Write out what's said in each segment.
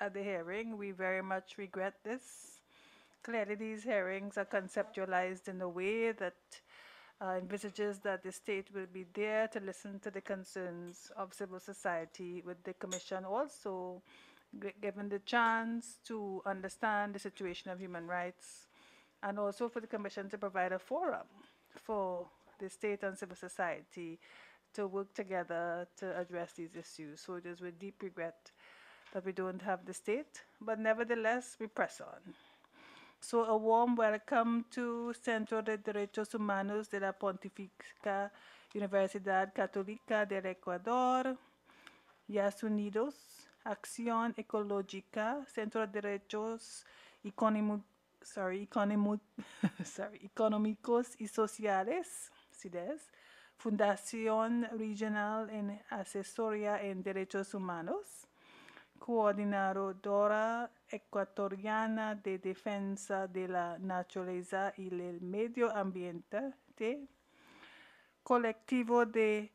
at the hearing. We very much regret this. Clearly, these hearings are conceptualized in a way that uh, envisages that the state will be there to listen to the concerns of civil society, with the Commission also given the chance to understand the situation of human rights, and also for the Commission to provide a forum for the state and civil society to work together to address these issues. So it is with deep regret that we don't have the state, but nevertheless, we press on. So a warm welcome to Centro de Derechos Humanos de la Pontificia Universidad Católica del Ecuador, YAS Unidos, Acción Ecológica, Centro de Derechos Económicos, sorry, economic, sorry, Económicos y Sociales, CIDES, Fundación Regional en Asesoría en Derechos Humanos, coordinadora ecuatoriana de defensa de la naturaleza y el medio ambiente, colectivo de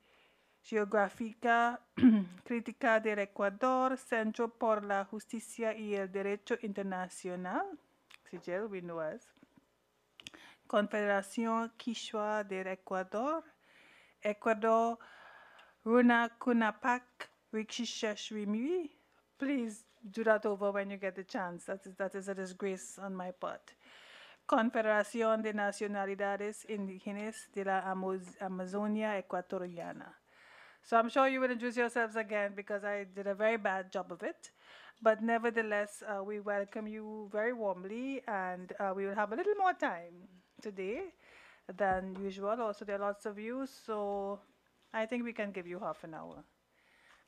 geográfica crítica del Ecuador, Centro por la Justicia y el Derecho Internacional, Sigel Winoas, Confederación Quichua del Ecuador, Ecuador Runa Kunapak please do that over when you get the chance. That is, that is a disgrace on my part. Confederación de Nacionalidades Indígenas de la Amazonia Ecuatoriana. So I'm sure you will introduce yourselves again because I did a very bad job of it. But nevertheless, uh, we welcome you very warmly and uh, we will have a little more time today than usual. Also, there are lots of you, so I think we can give you half an hour.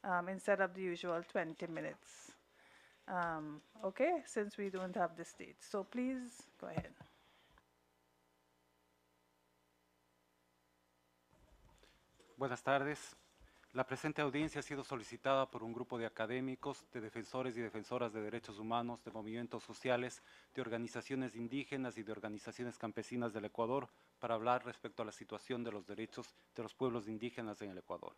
um, instead of the usual 20 minutes. Um, okay, since we don't have the date. So please go ahead. Buenas tardes. La presente audiencia ha sido solicitada por un grupo de académicos, de defensores y defensoras de derechos humanos, de movimientos sociales, de organizaciones indígenas y de organizaciones campesinas del Ecuador para hablar respecto a la situación de los derechos de los pueblos indígenas en el Ecuador.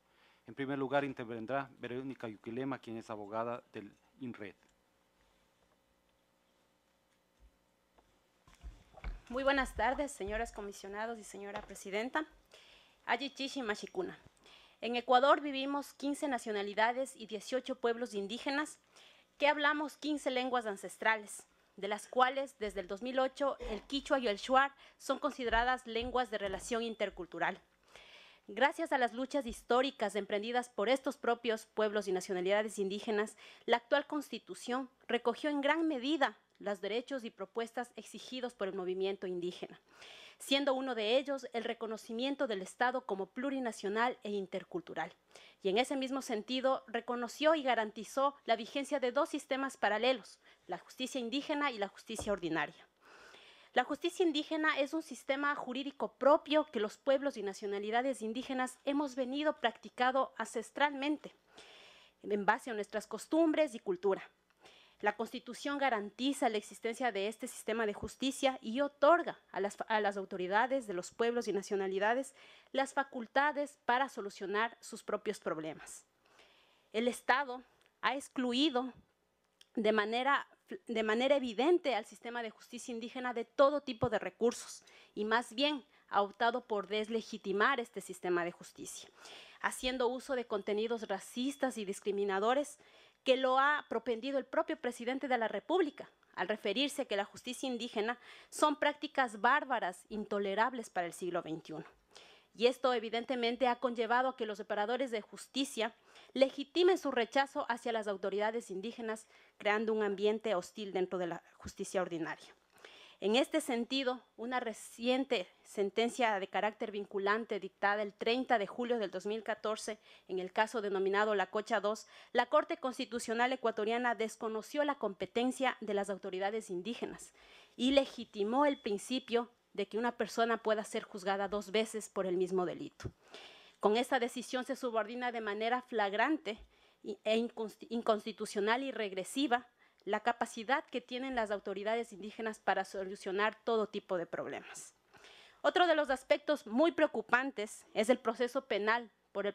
En primer lugar, intervendrá Verónica Yuquilema, quien es abogada del INRED. Muy buenas tardes, señoras comisionados y señora presidenta. Ayichishi Mashikuna. En Ecuador vivimos 15 nacionalidades y 18 pueblos indígenas que hablamos 15 lenguas ancestrales, de las cuales desde el 2008 el quichua y el shuar son consideradas lenguas de relación intercultural. Gracias a las luchas históricas emprendidas por estos propios pueblos y nacionalidades indígenas, la actual constitución recogió en gran medida los derechos y propuestas exigidos por el movimiento indígena, siendo uno de ellos el reconocimiento del Estado como plurinacional e intercultural. Y en ese mismo sentido, reconoció y garantizó la vigencia de dos sistemas paralelos, la justicia indígena y la justicia ordinaria. La justicia indígena es un sistema jurídico propio que los pueblos y nacionalidades indígenas hemos venido practicando ancestralmente en base a nuestras costumbres y cultura. La Constitución garantiza la existencia de este sistema de justicia y otorga a las, a las, autoridades de los pueblos y nacionalidades las facultades para solucionar sus propios problemas. El Estado ha excluido de manera de manera evidente al sistema de justicia indígena de todo tipo de recursos y más bien ha optado por deslegitimar este sistema de justicia, haciendo uso de contenidos racistas y discriminadores que lo ha propendido el propio presidente de la República al referirse que la justicia indígena son prácticas bárbaras, intolerables para el siglo XXI y esto evidentemente ha conllevado a que los operadores de justicia legitimen su rechazo hacia las autoridades indígenas, creando un ambiente hostil dentro de la justicia ordinaria. En este sentido, una reciente sentencia de carácter vinculante dictada el 30 de julio del 2014 en el caso denominado La Cocha II, la Corte Constitucional ecuatoriana desconoció la competencia de las autoridades indígenas y legitimó el principio de que una persona pueda ser juzgada dos veces por el mismo delito. Con esta decisión se subordina de manera flagrante e inconstitucional y regresiva la capacidad que tienen las autoridades indígenas para solucionar todo tipo de problemas. Otro de los aspectos muy preocupantes es el proceso penal por el,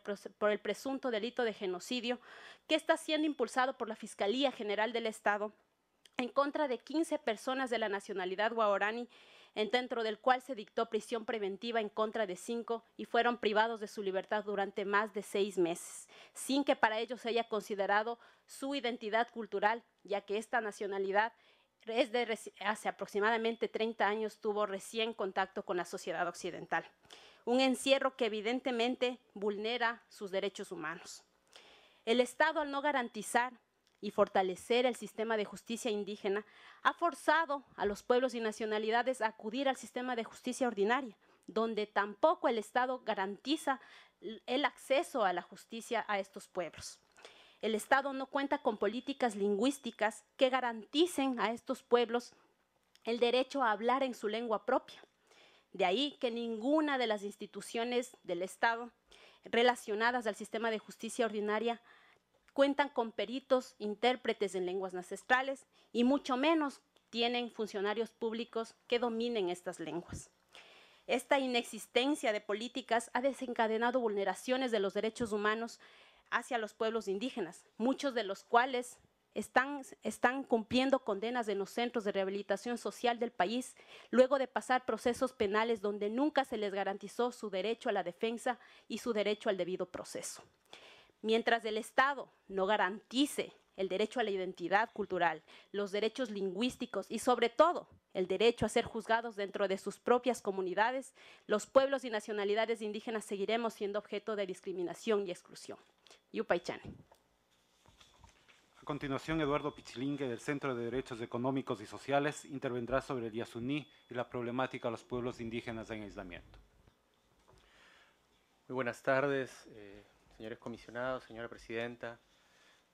presunto delito de genocidio que está siendo impulsado por la Fiscalía General del Estado en contra de 15 personas de la nacionalidad guahorani en dentro del cual se dictó prisión preventiva en contra de cinco y fueron privados de su libertad durante más de seis meses, sin que para ellos se haya considerado su identidad cultural, ya que esta nacionalidad es de hace aproximadamente 30 años tuvo recién contacto con la sociedad occidental. Un encierro que evidentemente vulnera sus derechos humanos. El Estado al no garantizar y fortalecer el sistema de justicia indígena ha forzado a los pueblos y nacionalidades a acudir al sistema de justicia ordinaria, donde tampoco el Estado garantiza el acceso a la justicia a estos pueblos. El Estado no cuenta con políticas lingüísticas que garanticen a estos pueblos el derecho a hablar en su lengua propia. De ahí que ninguna de las instituciones del Estado relacionadas al sistema de justicia ordinaria cuentan con peritos, intérpretes en lenguas ancestrales y mucho menos tienen funcionarios públicos que dominen estas lenguas. Esta inexistencia de políticas ha desencadenado vulneraciones de los derechos humanos hacia los pueblos indígenas, muchos de los cuales están, cumpliendo condenas en los centros de rehabilitación social del país, luego de pasar procesos penales donde nunca se les garantizó su derecho a la defensa y su derecho al debido proceso. Mientras el Estado no garantice el derecho a la identidad cultural, los derechos lingüísticos y sobre todo el derecho a ser juzgados dentro de sus propias comunidades, los pueblos y nacionalidades indígenas seguiremos siendo objeto de discriminación y exclusión. Yupaychan. A continuación, Eduardo Pichilingue, del Centro de Derechos Económicos y Sociales, intervendrá sobre el Yasuní y la problemática de los pueblos indígenas en aislamiento. Muy buenas tardes. Eh, señores comisionados, señora presidenta,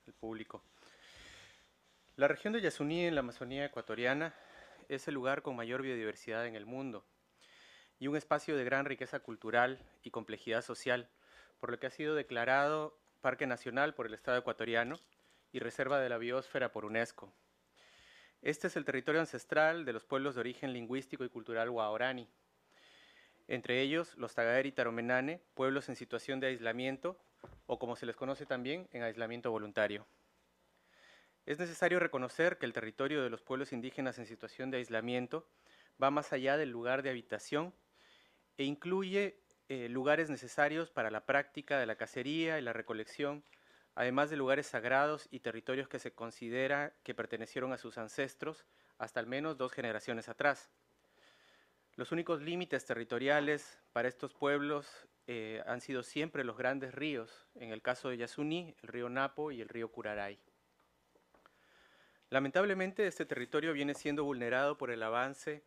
el público. La región de Yasuní en la Amazonía ecuatoriana es el lugar con mayor biodiversidad en el mundo y un espacio de gran riqueza cultural y complejidad social, por lo que ha sido declarado Parque Nacional por el Estado ecuatoriano y Reserva de la Biosfera por UNESCO. Este es el territorio ancestral de los pueblos de origen lingüístico y cultural guaorani, entre ellos los Tagaer y Taromenane, pueblos en situación de aislamiento o como se les conoce también, en aislamiento voluntario. Es necesario reconocer que el territorio de los pueblos indígenas en situación de aislamiento va más allá del lugar de habitación e incluye eh, lugares necesarios para la práctica de la cacería y la recolección, además de lugares sagrados y territorios que se considera que pertenecieron a sus ancestros hasta al menos dos generaciones atrás. Los únicos límites territoriales para estos pueblos eh, han sido siempre los grandes ríos, en el caso de Yasuní, el río Napo y el río Curaray. Lamentablemente, este territorio viene siendo vulnerado por el avance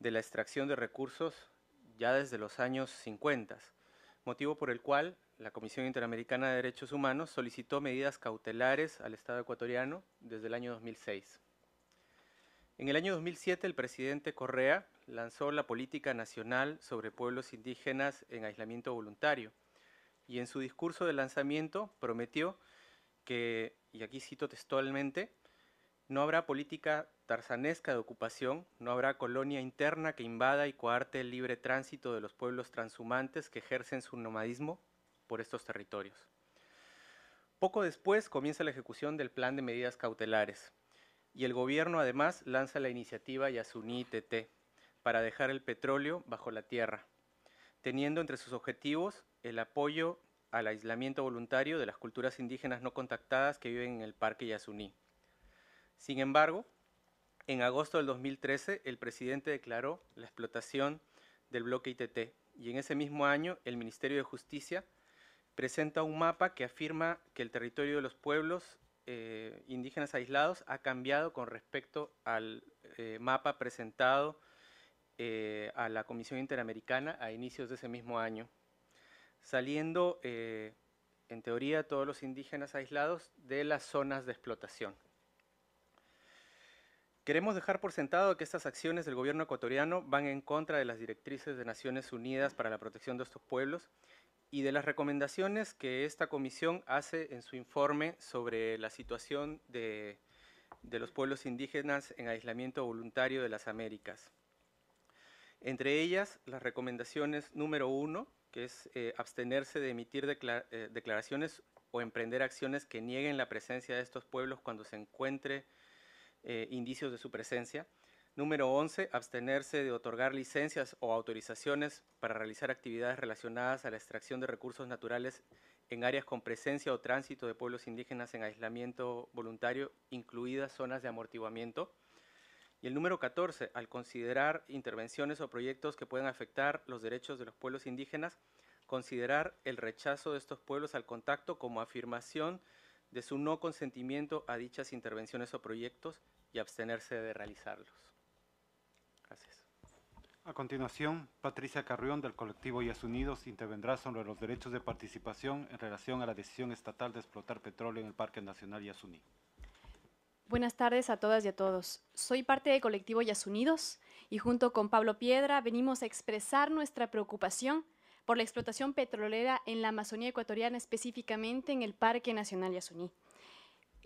de la extracción de recursos ya desde los años 50, motivo por el cual la Comisión Interamericana de Derechos Humanos solicitó medidas cautelares al Estado ecuatoriano desde el año 2006. En el año 2007 el presidente Correa lanzó la Política Nacional sobre Pueblos Indígenas en Aislamiento Voluntario y en su discurso de lanzamiento prometió que, y aquí cito textualmente, no habrá política tarzanesca de ocupación, no habrá colonia interna que invada y coarte el libre tránsito de los pueblos transhumantes que ejercen su nomadismo por estos territorios. Poco después comienza la ejecución del plan de medidas cautelares, y el gobierno además lanza la iniciativa yasuní itt para dejar el petróleo bajo la tierra, teniendo entre sus objetivos el apoyo al aislamiento voluntario de las culturas indígenas no contactadas que viven en el Parque Yasuní. Sin embargo, en agosto del 2013 el presidente declaró la explotación del bloque ITT y en ese mismo año el Ministerio de Justicia presenta un mapa que afirma que el territorio de los pueblos eh, indígenas aislados ha cambiado con respecto al eh, mapa presentado eh, a la Comisión Interamericana a inicios de ese mismo año, saliendo en teoría todos los indígenas aislados de las zonas de explotación. Queremos dejar por sentado que estas acciones del gobierno ecuatoriano van en contra de las directrices de Naciones Unidas para la protección de estos pueblos y de las recomendaciones que esta comisión hace en su informe sobre la situación de, los pueblos indígenas en aislamiento voluntario de las Américas. Entre ellas, las recomendaciones número uno, que es eh, abstenerse de emitir eh, declaraciones o emprender acciones que nieguen la presencia de estos pueblos cuando se encuentre eh, indicios de su presencia. Número 11. Abstenerse de otorgar licencias o autorizaciones para realizar actividades relacionadas a la extracción de recursos naturales en áreas con presencia o tránsito de pueblos indígenas en aislamiento voluntario, incluidas zonas de amortiguamiento. Y el número 14, al considerar intervenciones o proyectos que puedan afectar los derechos de los pueblos indígenas, considerar el rechazo de estos pueblos al contacto como afirmación de su no consentimiento a dichas intervenciones o proyectos y abstenerse de realizarlos. A continuación, Patricia Carrión del colectivo Yasunidos Unidos intervendrá sobre los derechos de participación en relación a la decisión estatal de explotar petróleo en el Parque Nacional Yasuní. Buenas tardes a todas y a todos. Soy parte del colectivo Yasuní Unidos y junto con Pablo Piedra venimos a expresar nuestra preocupación por la explotación petrolera en la Amazonía ecuatoriana, específicamente en el Parque Nacional Yasuní.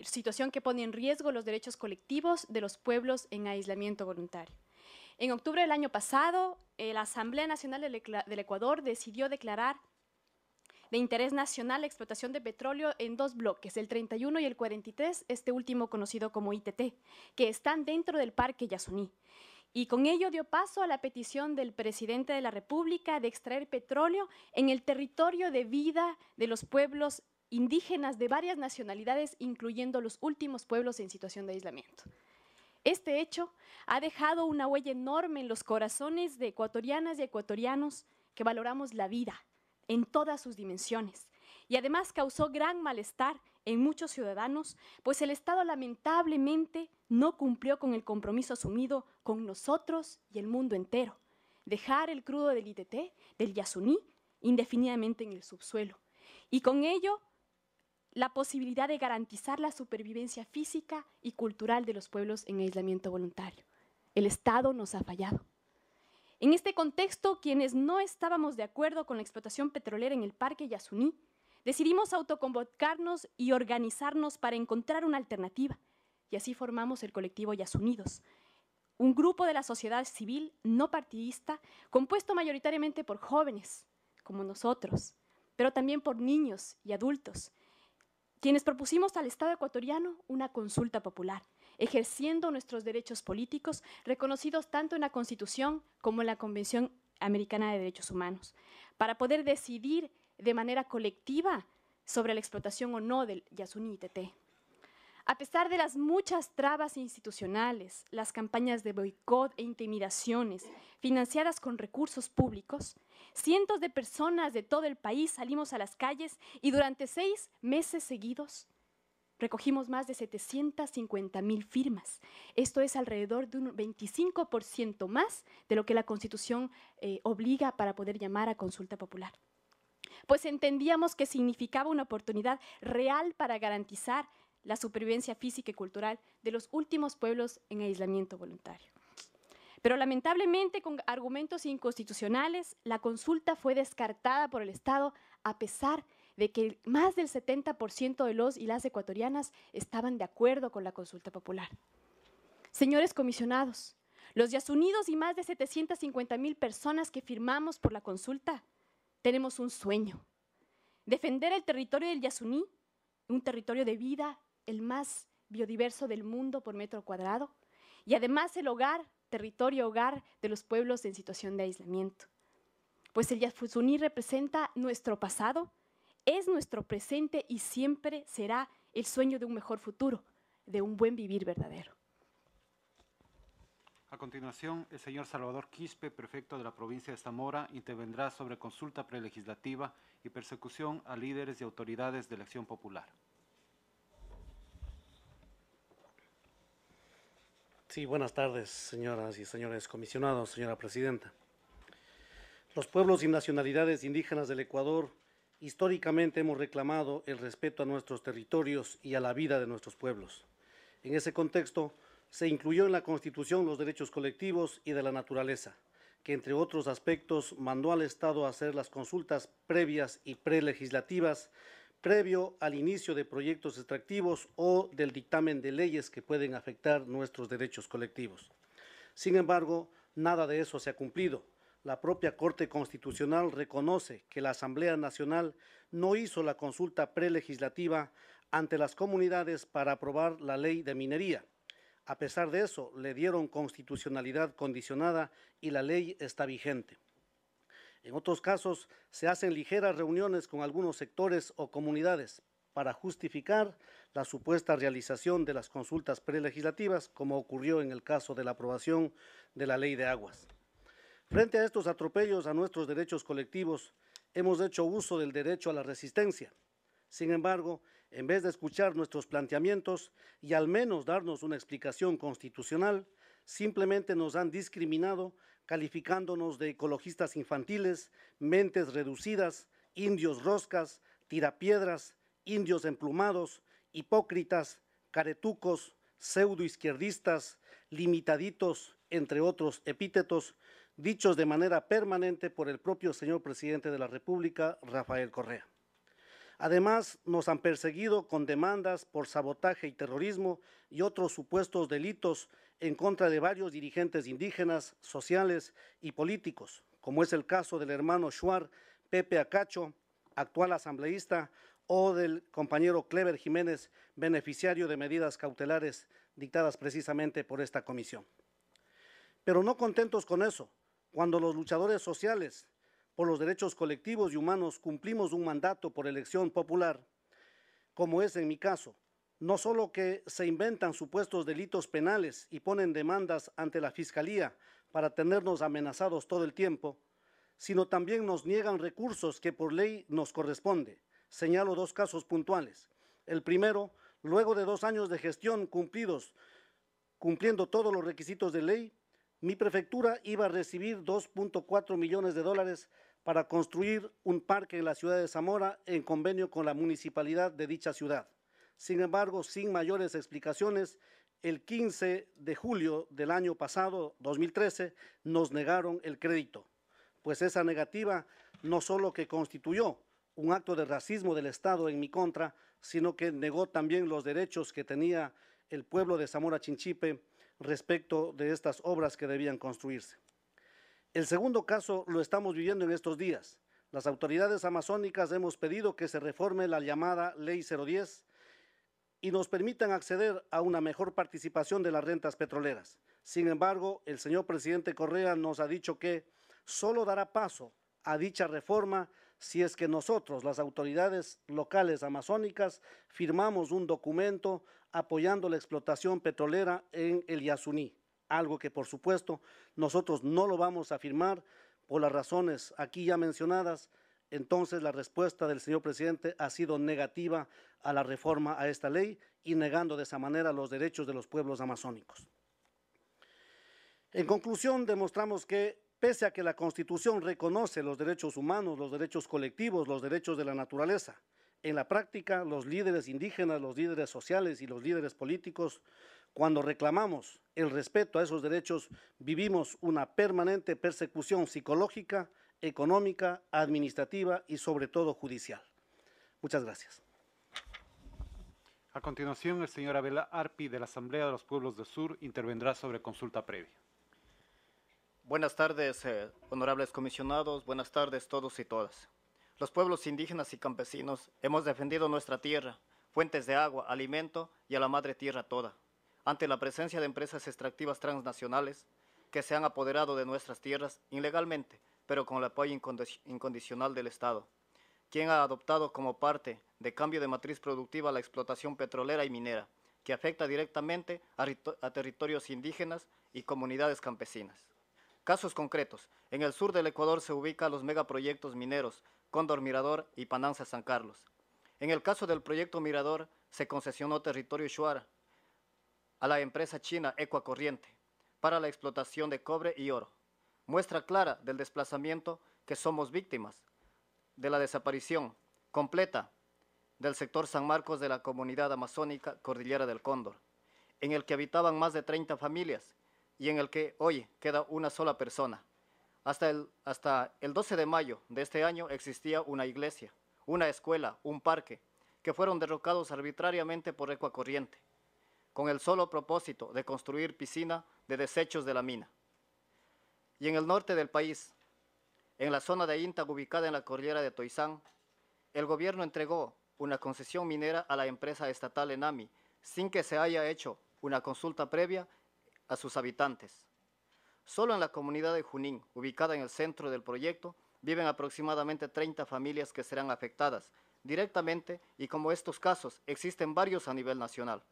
Situación que pone en riesgo los derechos colectivos de los pueblos en aislamiento voluntario. En octubre del año pasado, eh, la Asamblea Nacional del, Ecuador decidió declarar de interés nacional la explotación de petróleo en dos bloques, el 31 y el 43, este último conocido como ITT, que están dentro del Parque Yasuní. Y con ello dio paso a la petición del presidente de la República de extraer petróleo en el territorio de vida de los pueblos indígenas de varias nacionalidades, incluyendo los últimos pueblos en situación de aislamiento. Este hecho ha dejado una huella enorme en los corazones de ecuatorianas y ecuatorianos que valoramos la vida en todas sus dimensiones y además causó gran malestar en muchos ciudadanos, pues el Estado lamentablemente no cumplió con el compromiso asumido con nosotros y el mundo entero, dejar el crudo del ITT, del Yasuní, indefinidamente en el subsuelo. Y con ello la posibilidad de garantizar la supervivencia física y cultural de los pueblos en aislamiento voluntario. El Estado nos ha fallado. En este contexto, quienes no estábamos de acuerdo con la explotación petrolera en el Parque Yasuní, decidimos autoconvocarnos y organizarnos para encontrar una alternativa. Y así formamos el colectivo Yasunidos, un grupo de la sociedad civil no partidista compuesto mayoritariamente por jóvenes, como nosotros, pero también por niños y adultos, quienes propusimos al Estado ecuatoriano una consulta popular, ejerciendo nuestros derechos políticos reconocidos tanto en la Constitución como en la Convención Americana de Derechos Humanos, para poder decidir de manera colectiva sobre la explotación o no del Yasuní y a pesar de las muchas trabas institucionales, las campañas de boicot e intimidaciones financiadas con recursos públicos, cientos de personas de todo el país salimos a las calles y durante seis meses seguidos recogimos más de 750 mil firmas. Esto es alrededor de un 25% más de lo que la Constitución eh, obliga para poder llamar a consulta popular. Pues entendíamos que significaba una oportunidad real para garantizar la supervivencia física y cultural de los últimos pueblos en aislamiento voluntario. Pero lamentablemente, con argumentos inconstitucionales, la consulta fue descartada por el Estado a pesar de que más del 70% de los y las ecuatorianas estaban de acuerdo con la consulta popular. Señores comisionados, los yasunidos y más de 750 mil personas que firmamos por la consulta, tenemos un sueño. Defender el territorio del Yasuní, un territorio de vida, el más biodiverso del mundo por metro cuadrado y además el hogar, territorio hogar de los pueblos en situación de aislamiento. Pues el Yafuzuní representa nuestro pasado, es nuestro presente y siempre será el sueño de un mejor futuro, de un buen vivir verdadero. A continuación, el señor Salvador Quispe, prefecto de la provincia de Zamora, intervendrá sobre consulta prelegislativa y persecución a líderes y autoridades de la Acción popular. Sí, buenas tardes, señoras y señores comisionados, señora presidenta. Los pueblos y nacionalidades indígenas del Ecuador históricamente hemos reclamado el respeto a nuestros territorios y a la vida de nuestros pueblos. En ese contexto, se incluyó en la Constitución los derechos colectivos y de la naturaleza, que entre otros aspectos mandó al Estado hacer las consultas previas y prelegislativas previo al inicio de proyectos extractivos o del dictamen de leyes que pueden afectar nuestros derechos colectivos. Sin embargo, nada de eso se ha cumplido. La propia Corte Constitucional reconoce que la Asamblea Nacional no hizo la consulta prelegislativa ante las comunidades para aprobar la ley de minería. A pesar de eso, le dieron constitucionalidad condicionada y la ley está vigente. En otros casos, se hacen ligeras reuniones con algunos sectores o comunidades para justificar la supuesta realización de las consultas prelegislativas, como ocurrió en el caso de la aprobación de la Ley de Aguas. Frente a estos atropellos a nuestros derechos colectivos, hemos hecho uso del derecho a la resistencia. Sin embargo, en vez de escuchar nuestros planteamientos y al menos darnos una explicación constitucional, simplemente nos han discriminado calificándonos de ecologistas infantiles, mentes reducidas, indios roscas, tirapiedras, indios emplumados, hipócritas, caretucos, pseudoizquierdistas, limitaditos, entre otros epítetos, dichos de manera permanente por el propio señor presidente de la República, Rafael Correa. Además, nos han perseguido con demandas por sabotaje y terrorismo y otros supuestos delitos en contra de varios dirigentes indígenas, sociales y políticos, como es el caso del hermano Shuar Pepe Acacho, actual asambleísta, o del compañero Clever Jiménez, beneficiario de medidas cautelares dictadas precisamente por esta comisión. Pero no contentos con eso, cuando los luchadores sociales por los derechos colectivos y humanos cumplimos un mandato por elección popular, como es en mi caso, no solo que se inventan supuestos delitos penales y ponen demandas ante la Fiscalía para tenernos amenazados todo el tiempo, sino también nos niegan recursos que por ley nos corresponde. Señalo dos casos puntuales. El primero, luego de dos años de gestión cumplidos, cumpliendo todos los requisitos de ley, mi prefectura iba a recibir 2.4 millones de dólares para construir un parque en la ciudad de Zamora en convenio con la municipalidad de dicha ciudad. Sin embargo, sin mayores explicaciones, el 15 de julio del año pasado, 2013, nos negaron el crédito, pues esa negativa no solo que constituyó un acto de racismo del Estado en mi contra, sino que negó también los derechos que tenía el pueblo de Zamora Chinchipe respecto de estas obras que debían construirse. El segundo caso lo estamos viviendo en estos días. Las autoridades amazónicas hemos pedido que se reforme la llamada Ley 010 y nos permitan acceder a una mejor participación de las rentas petroleras. Sin embargo, el señor presidente Correa nos ha dicho que solo dará paso a dicha reforma si es que nosotros, las autoridades locales amazónicas, firmamos un documento apoyando la explotación petrolera en el Yasuní, algo que por supuesto nosotros no lo vamos a firmar por las razones aquí ya mencionadas, entonces la respuesta del señor presidente ha sido negativa a la reforma a esta ley y negando de esa manera los derechos de los pueblos amazónicos. En conclusión, demostramos que pese a que la Constitución reconoce los derechos humanos, los derechos colectivos, los derechos de la naturaleza, en la práctica los líderes indígenas, los líderes sociales y los líderes políticos, cuando reclamamos el respeto a esos derechos, vivimos una permanente persecución psicológica, económica, administrativa y sobre todo judicial. Muchas gracias. A continuación, el señor Abela Arpi de la Asamblea de los Pueblos del Sur intervendrá sobre consulta previa. Buenas tardes, eh, honorables comisionados, buenas tardes todos y todas. Los pueblos indígenas y campesinos hemos defendido nuestra tierra, fuentes de agua, alimento y a la madre tierra toda, ante la presencia de empresas extractivas transnacionales que se han apoderado de nuestras tierras ilegalmente pero con el apoyo incondicional del Estado, quien ha adoptado como parte de cambio de matriz productiva la explotación petrolera y minera, que afecta directamente a, territorios indígenas y comunidades campesinas. Casos concretos. En el sur del Ecuador se ubican los megaproyectos mineros Cóndor Mirador y Pananza San Carlos. En el caso del proyecto Mirador, se concesionó territorio shuar a la empresa china Ecuacorriente para la explotación de cobre y oro muestra clara del desplazamiento que somos víctimas, de la desaparición completa del sector San Marcos de la comunidad amazónica Cordillera del Cóndor, en el que habitaban más de 30 familias y en el que hoy queda una sola persona. Hasta el, hasta el 12 de mayo de este año existía una iglesia, una escuela, un parque, que fueron derrocados arbitrariamente por Ecuacorriente, con el solo propósito de construir piscina de desechos de la mina y en el norte del país, en la zona de Inta ubicada en la cordillera de toisán el gobierno entregó una concesión minera a la empresa estatal Enami sin que se haya hecho una consulta previa a sus habitantes. Solo en la comunidad de Junín, ubicada en el centro del proyecto, viven aproximadamente 30 familias que serán afectadas directamente y como estos casos existen varios a nivel nacional,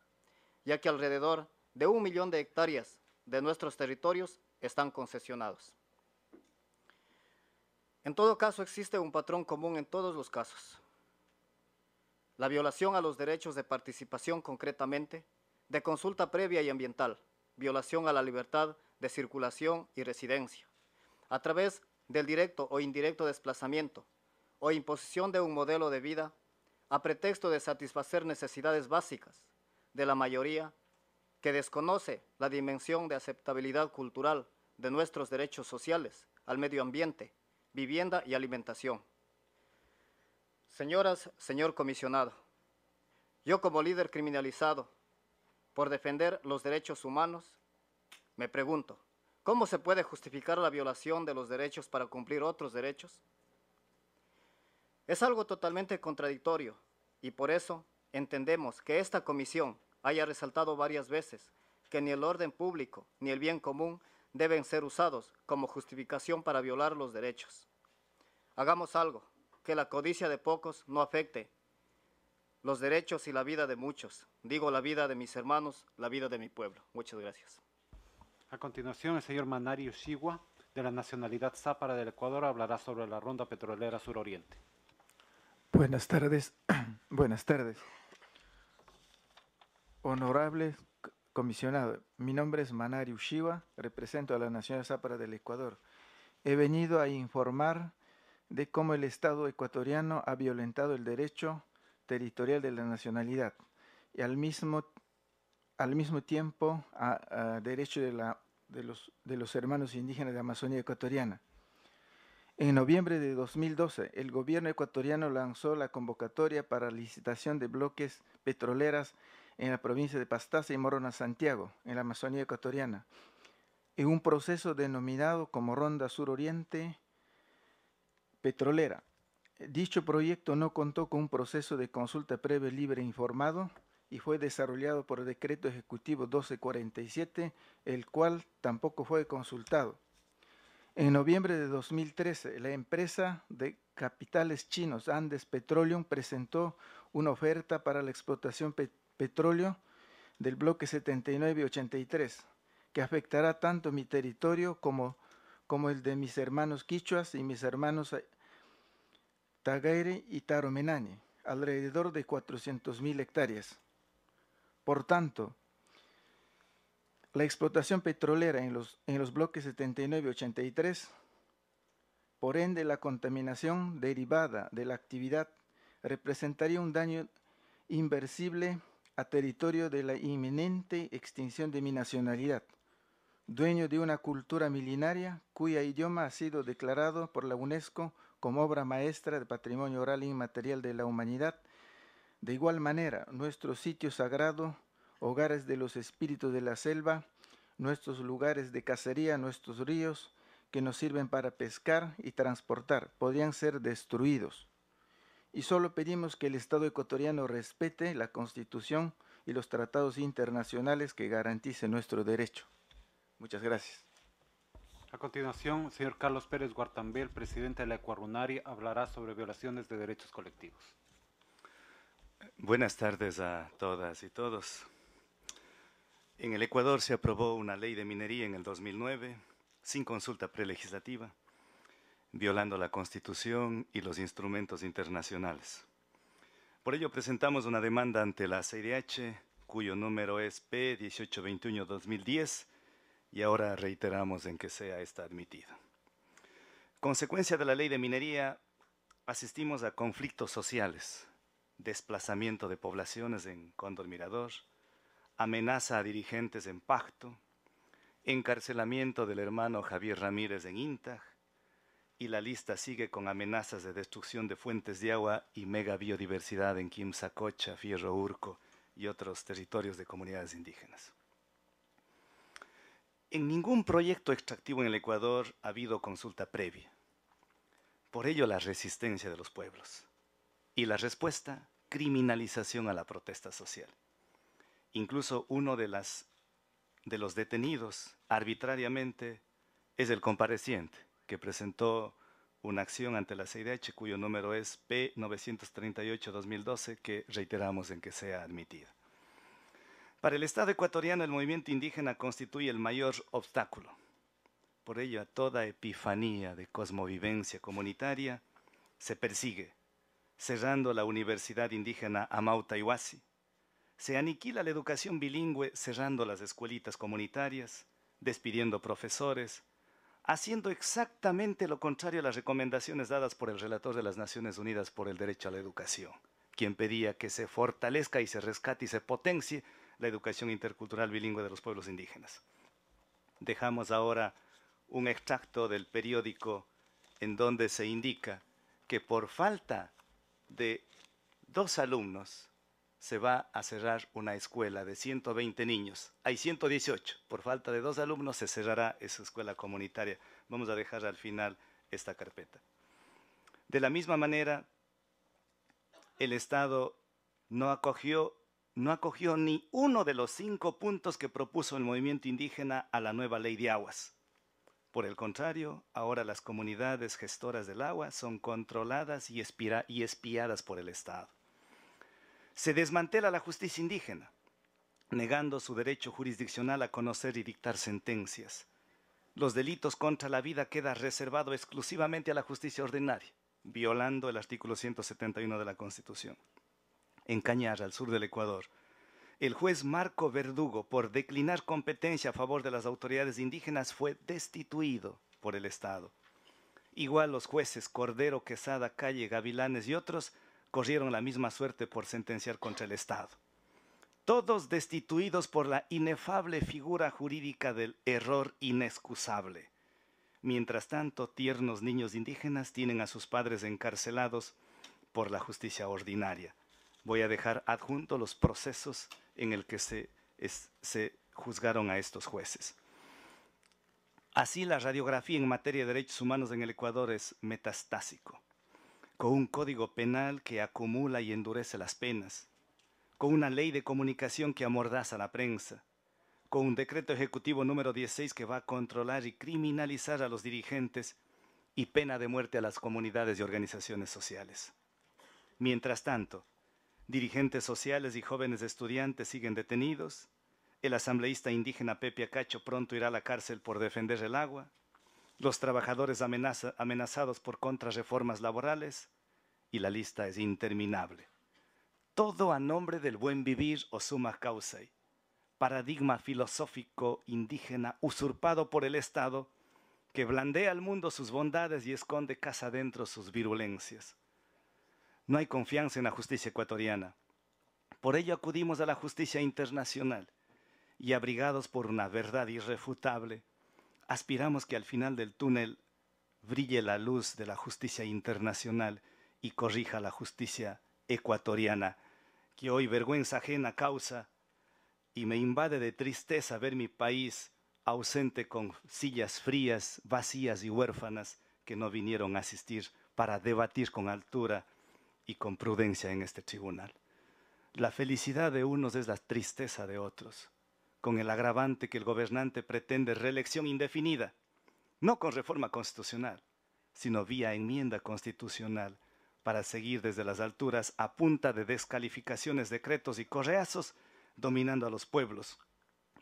ya que alrededor de un millón de hectáreas de nuestros territorios están concesionados. En todo caso, existe un patrón común en todos los casos. La violación a los derechos de participación concretamente, de consulta previa y ambiental, violación a la libertad de circulación y residencia, a través del directo o indirecto desplazamiento o imposición de un modelo de vida a pretexto de satisfacer necesidades básicas de la mayoría que desconoce la dimensión de aceptabilidad cultural de nuestros derechos sociales al medio ambiente, vivienda y alimentación. Señoras, señor comisionado, yo como líder criminalizado por defender los derechos humanos, me pregunto, ¿cómo se puede justificar la violación de los derechos para cumplir otros derechos? Es algo totalmente contradictorio y por eso entendemos que esta comisión haya resaltado varias veces que ni el orden público ni el bien común deben ser usados como justificación para violar los derechos. Hagamos algo, que la codicia de pocos no afecte los derechos y la vida de muchos. Digo la vida de mis hermanos, la vida de mi pueblo. Muchas gracias. A continuación, el señor Manari Ushigua, de la nacionalidad zapara del Ecuador, hablará sobre la ronda petrolera suroriente. Buenas tardes. Buenas tardes. Honorable comisionado, mi nombre es Manari Ushiva, represento a la Nación Zapara del Ecuador. He venido a informar de cómo el Estado ecuatoriano ha violentado el derecho territorial de la nacionalidad y al mismo, al mismo tiempo a, derecho de, la, los, de los hermanos indígenas de Amazonía ecuatoriana. En noviembre de 2012, el gobierno ecuatoriano lanzó la convocatoria para licitación de bloques petroleras en la provincia de Pastaza y Morona Santiago, en la Amazonía ecuatoriana, en un proceso denominado como Ronda Sur Oriente Petrolera. Dicho proyecto no contó con un proceso de consulta previa, libre e informado y fue desarrollado por el decreto ejecutivo 1247, el cual tampoco fue consultado. En noviembre de 2013, la empresa de capitales chinos Andes Petroleum presentó una oferta para la explotación petrolera petróleo del bloque 79 83, que afectará tanto mi territorio como, como el de mis hermanos quichuas y mis hermanos eh, Tagaire y Taromenani, alrededor de 400.000 hectáreas. Por tanto, la explotación petrolera en los, en los bloques 79 83, por ende la contaminación derivada de la actividad, representaría un daño inversible a territorio de la inminente extinción de mi nacionalidad, dueño de una cultura milenaria cuya idioma ha sido declarado por la UNESCO como obra maestra de patrimonio oral e inmaterial de la humanidad. De igual manera, nuestro sitio sagrado, hogares de los espíritus de la selva, nuestros lugares de cacería, nuestros ríos, que nos sirven para pescar y transportar, podrían ser destruidos y solo pedimos que el Estado ecuatoriano respete la Constitución y los tratados internacionales que garanticen nuestro derecho. Muchas gracias. A continuación, señor Carlos Pérez Guartambel, presidente de la Ecuarunari, hablará sobre violaciones de derechos colectivos. Buenas tardes a todas y todos. En el Ecuador se aprobó una ley de minería en el 2009, sin consulta prelegislativa, violando la Constitución y los instrumentos internacionales. Por ello presentamos una demanda ante la CIDH, cuyo número es P1821-2010, y ahora reiteramos en que sea esta admitida. Consecuencia de la ley de minería, asistimos a conflictos sociales, desplazamiento de poblaciones en Condor Mirador, amenaza a dirigentes en Pacto, encarcelamiento del hermano Javier Ramírez en Intag, y la lista sigue con amenazas de destrucción de fuentes de agua y mega biodiversidad en Quimsacocha, Fierro Urco y otros territorios de comunidades indígenas. En ningún proyecto extractivo en el Ecuador ha habido consulta previa. Por ello la resistencia de los pueblos. Y la respuesta, criminalización a la protesta social. Incluso uno de, de los detenidos arbitrariamente es el compareciente, que presentó una acción ante la CIDH cuyo número es P938-2012 que reiteramos en que sea admitida. Para el Estado ecuatoriano el movimiento indígena constituye el mayor obstáculo. Por ello a toda epifanía de cosmovivencia comunitaria se persigue, cerrando la Universidad Indígena ywasi Se aniquila la educación bilingüe cerrando las escuelitas comunitarias, despidiendo profesores, haciendo exactamente lo contrario a las recomendaciones dadas por el relator de las Naciones Unidas por el Derecho a la Educación, quien pedía que se fortalezca y se rescate y se potencie la educación intercultural bilingüe de los pueblos indígenas. Dejamos ahora un extracto del periódico en donde se indica que por falta de dos alumnos se va a cerrar una escuela de 120 niños. Hay 118. Por falta de dos alumnos se cerrará esa escuela comunitaria. Vamos a dejar al final esta carpeta. De la misma manera, el Estado no acogió, no acogió ni uno de los cinco puntos que propuso el movimiento indígena a la nueva ley de aguas. Por el contrario, ahora las comunidades gestoras del agua son controladas y espiadas por el Estado se desmantela la justicia indígena, negando su derecho jurisdiccional a conocer y dictar sentencias. Los delitos contra la vida quedan reservados exclusivamente a la justicia ordinaria, violando el artículo 171 de la Constitución. En Cañar, al sur del Ecuador, el juez Marco Verdugo, por declinar competencia a favor de las autoridades indígenas, fue destituido por el Estado. Igual los jueces Cordero, Quesada, Calle, Gavilanes y otros corrieron la misma suerte por sentenciar contra el Estado. Todos destituidos por la inefable figura jurídica del error inexcusable. Mientras tanto, tiernos niños indígenas tienen a sus padres encarcelados por la justicia ordinaria. Voy a dejar adjunto los procesos en el que se, se juzgaron a estos jueces. Así la radiografía en materia de derechos humanos en el Ecuador es metastásico con un código penal que acumula y endurece las penas, con una ley de comunicación que amordaza a la prensa, con un decreto ejecutivo número 16 que va a controlar y criminalizar a los dirigentes y pena de muerte a las comunidades y organizaciones sociales. Mientras tanto, dirigentes sociales y jóvenes estudiantes siguen detenidos, el asambleísta indígena Pepe Acacho pronto irá a la cárcel por defender el agua, los trabajadores amenazados por contrarreformas laborales y la lista es interminable. Todo a nombre del buen vivir o suma causa, paradigma filosófico indígena usurpado por el Estado que blandea al mundo sus bondades y esconde casa adentro sus virulencias. No hay confianza en la justicia ecuatoriana. Por ello acudimos a la justicia internacional y abrigados por una verdad irrefutable, aspiramos que al final del túnel brille la luz de la justicia internacional y corrija la justicia ecuatoriana, que hoy vergüenza ajena causa y me invade de tristeza ver mi país ausente con sillas frías, vacías y huérfanas que no vinieron a asistir para debatir con altura y con prudencia en este tribunal. La felicidad de unos es la tristeza de otros con el agravante que el gobernante pretende reelección indefinida, no con reforma constitucional, sino vía enmienda constitucional, para seguir desde las alturas a punta de descalificaciones, decretos y correazos, dominando a los pueblos.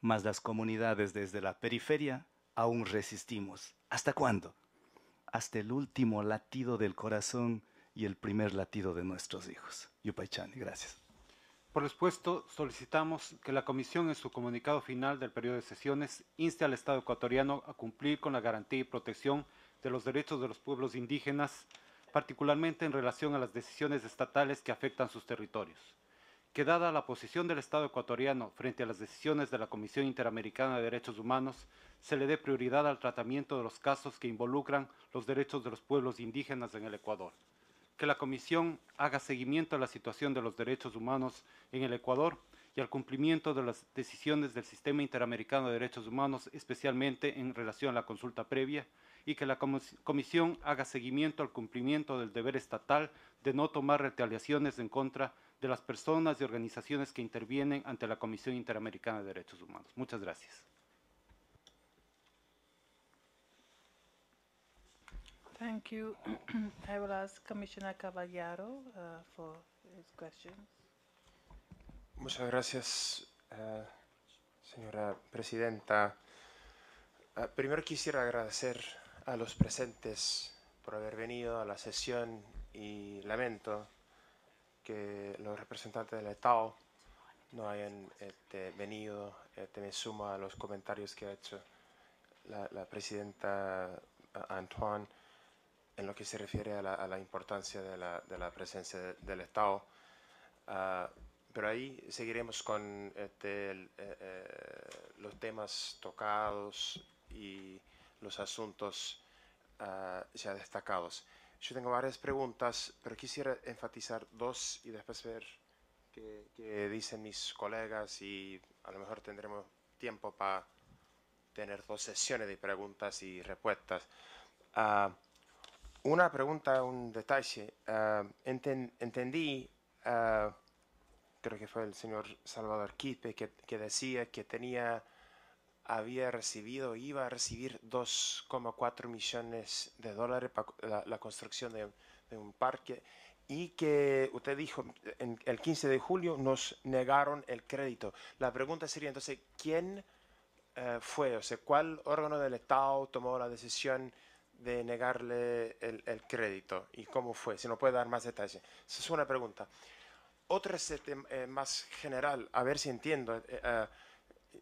Mas las comunidades desde la periferia aún resistimos. ¿Hasta cuándo? Hasta el último latido del corazón y el primer latido de nuestros hijos. Yupaychani, gracias. Por supuesto, solicitamos que la Comisión en su comunicado final del periodo de sesiones inste al Estado ecuatoriano a cumplir con la garantía y protección de los derechos de los pueblos indígenas, particularmente en relación a las decisiones estatales que afectan sus territorios. Que dada la posición del Estado ecuatoriano frente a las decisiones de la Comisión Interamericana de Derechos Humanos, se le dé prioridad al tratamiento de los casos que involucran los derechos de los pueblos indígenas en el Ecuador que la Comisión haga seguimiento a la situación de los derechos humanos en el Ecuador y al cumplimiento de las decisiones del Sistema Interamericano de Derechos Humanos, especialmente en relación a la consulta previa, y que la Comisión haga seguimiento al cumplimiento del deber estatal de no tomar retaliaciones en contra de las personas y organizaciones que intervienen ante la Comisión Interamericana de Derechos Humanos. Muchas gracias. Thank you. I will ask Commissioner uh, for his Muchas gracias, uh, señora presidenta. Uh, primero quisiera agradecer a los presentes por haber venido a la sesión y lamento que los representantes del Estado no hayan este, venido. Este, me sumo a los comentarios que ha hecho la presidenta Antoine en lo que se refiere a la, importancia de la, presencia del Estado. Ah, pero ahí seguiremos con este, eh, eh, los temas tocados y los asuntos ah, ya destacados. Yo tengo varias preguntas, pero quisiera enfatizar dos y después ver qué, dicen mis colegas y a lo mejor tendremos tiempo para tener dos sesiones de preguntas y respuestas. Ah, una pregunta, un detalle. Ah, entendí, ah, creo que fue el señor Salvador Quispe, que, decía que tenía, había recibido, iba a recibir 2,4 millones de dólares para la, construcción de, un parque y que usted dijo el 15 de julio nos negaron el crédito. La pregunta sería entonces, ¿quién eh, fue? O sea, ¿cuál órgano del Estado tomó la decisión? de negarle el, el crédito y cómo fue, si no puede dar más detalles. Esa es una pregunta. Otra es eh, más general, a ver si entiendo, eh, eh,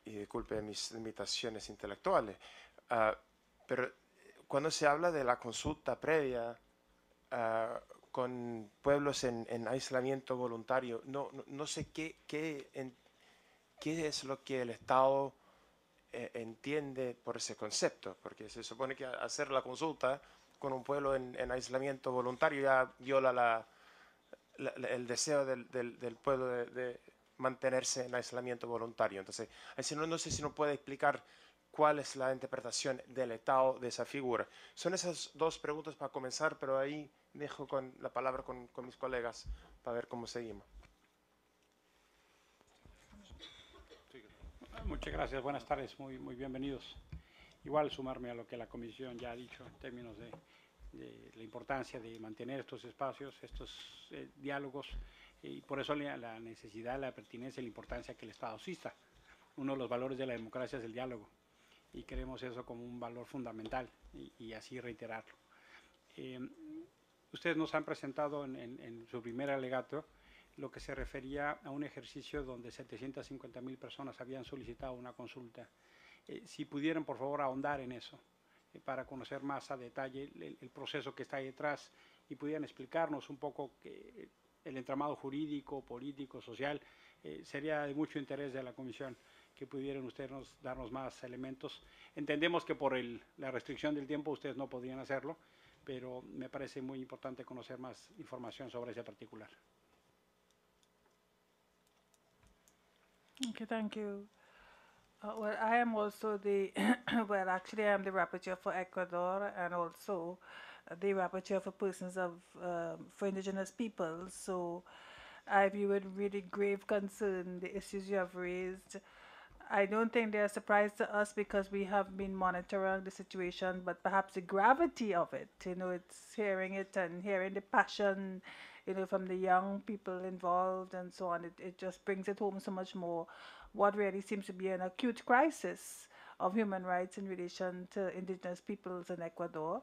y disculpe mis limitaciones intelectuales, ah, pero cuando se habla de la consulta previa ah, con pueblos en, en, aislamiento voluntario, no, no, sé qué, qué, qué es lo que el Estado eh, entiende por ese concepto, porque se supone que hacer la consulta con un pueblo en, aislamiento voluntario ya viola la, el deseo del, pueblo de, mantenerse en aislamiento voluntario. Entonces, no, no sé si no puede explicar cuál es la interpretación del Estado de esa figura. Son esas dos preguntas para comenzar, pero ahí dejo con la palabra con mis colegas para ver cómo seguimos. Muchas gracias, buenas tardes, muy, muy bienvenidos. Igual sumarme a lo que la Comisión ya ha dicho en términos de, la importancia de mantener estos espacios, estos eh, diálogos, eh, y por eso la, necesidad, la pertinencia y la importancia que el Estado asista. Uno de los valores de la democracia es el diálogo, y queremos eso como un valor fundamental, y, así reiterarlo. Eh, ustedes nos han presentado en su primer alegato lo que se refería a un ejercicio donde 750.000 personas habían solicitado una consulta. Eh, si pudieran, por favor, ahondar en eso eh, para conocer más a detalle el, proceso que está ahí detrás y pudieran explicarnos un poco eh, el entramado jurídico, político, social, sería de mucho interés de la Comisión que pudieran ustedes darnos más elementos. Entendemos que por la restricción del tiempo ustedes no podrían hacerlo, pero me parece muy importante conocer más información sobre ese particular. Okay, thank you. Uh, well, I am also the, well, actually, I am the rapporteur for Ecuador and also the rapporteur for persons of, um, for indigenous people. So I view it really grave concern the issues you have raised. I don't think they are a surprise to us because we have been monitoring the situation, but perhaps the gravity of it, you know, it's hearing it and hearing the passion you know, from the young people involved and so on. It, it just brings it home so much more what really seems to be an acute crisis of human rights in relation to indigenous peoples in Ecuador.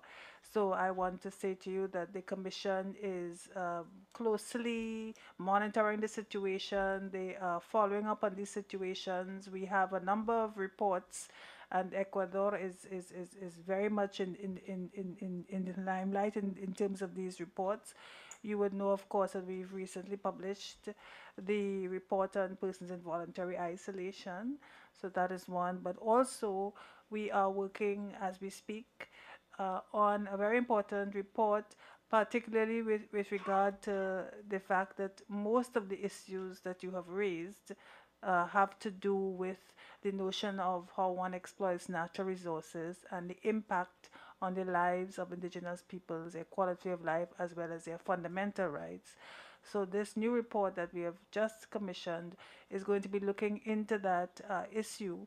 So I want to say to you that the Commission is uh, closely monitoring the situation. They are following up on these situations. We have a number of reports and Ecuador is, is, is, is very much in, in, in, in, in the limelight in, in terms of these reports. You would know, of course, that we've recently published the report on persons in voluntary isolation. So that is one. But also, we are working as we speak uh, on a very important report, particularly with, with regard to the fact that most of the issues that you have raised uh, have to do with the notion of how one exploits natural resources and the impact on the lives of indigenous peoples, their quality of life, as well as their fundamental rights. So, this new report that we have just commissioned is going to be looking into that uh, issue.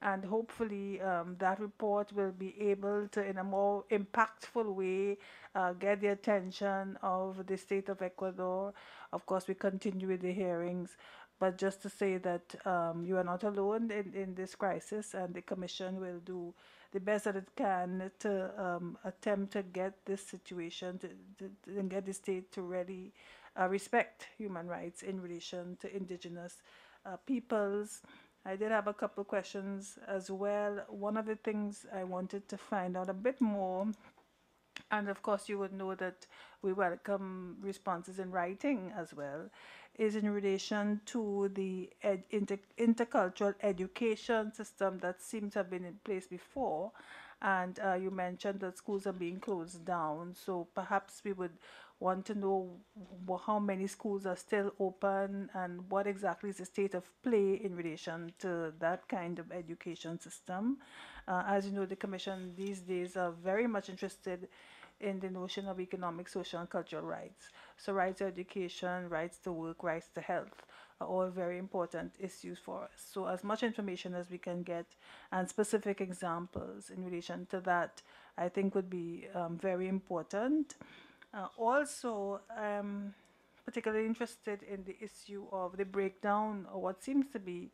And hopefully, um, that report will be able to, in a more impactful way, uh, get the attention of the state of Ecuador. Of course, we continue with the hearings, but just to say that um, you are not alone in, in this crisis, and the Commission will do the best that it can to um, attempt to get this situation to, to, to, and get the state to really uh, respect human rights in relation to indigenous uh, peoples. I did have a couple questions as well. One of the things I wanted to find out a bit more, and of course you would know that we welcome responses in writing as well, is in relation to the ed inter intercultural education system that seems to have been in place before. And uh, you mentioned that schools are being closed down. So perhaps we would want to know how many schools are still open and what exactly is the state of play in relation to that kind of education system. Uh, as you know, the Commission these days are very much interested in the notion of economic, social, and cultural rights. So, rights to education, rights to work, rights to health are all very important issues for us. So, as much information as we can get and specific examples in relation to that, I think would be um, very important. Uh, also, I'm particularly interested in the issue of the breakdown, or what seems to be